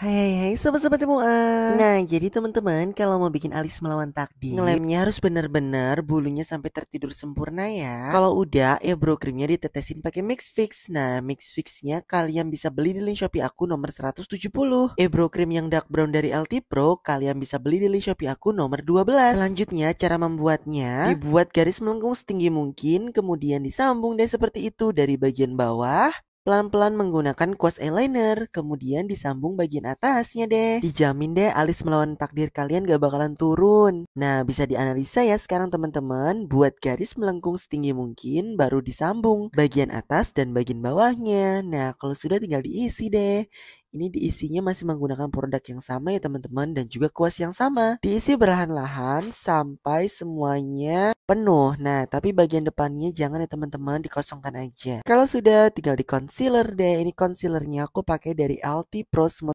Hai hai hai sobat-sobat semua. Nah jadi teman-teman kalau mau bikin alis melawan takdir Ngelemnya harus benar-benar bulunya sampai tertidur sempurna ya Kalau udah ya bro krimnya ditetesin pakai mix fix Nah mix fixnya kalian bisa beli di link Shopee aku nomor 170 eh, bro, krim yang dark brown dari LT Pro kalian bisa beli di link Shopee aku nomor 12 Selanjutnya cara membuatnya Dibuat garis melengkung setinggi mungkin kemudian disambung deh seperti itu dari bagian bawah Pelan-pelan menggunakan kuas eyeliner, kemudian disambung bagian atasnya deh. Dijamin deh alis melawan takdir kalian gak bakalan turun. Nah, bisa dianalisa ya sekarang teman-teman. Buat garis melengkung setinggi mungkin, baru disambung bagian atas dan bagian bawahnya. Nah, kalau sudah tinggal diisi deh. Ini diisinya masih menggunakan produk yang sama ya teman-teman dan juga kuas yang sama. Diisi berlahan-lahan sampai semuanya penuh. Nah, tapi bagian depannya jangan ya teman-teman dikosongkan aja. Kalau sudah tinggal di concealer deh. Ini concealernya aku pakai dari Alti Pro Smooth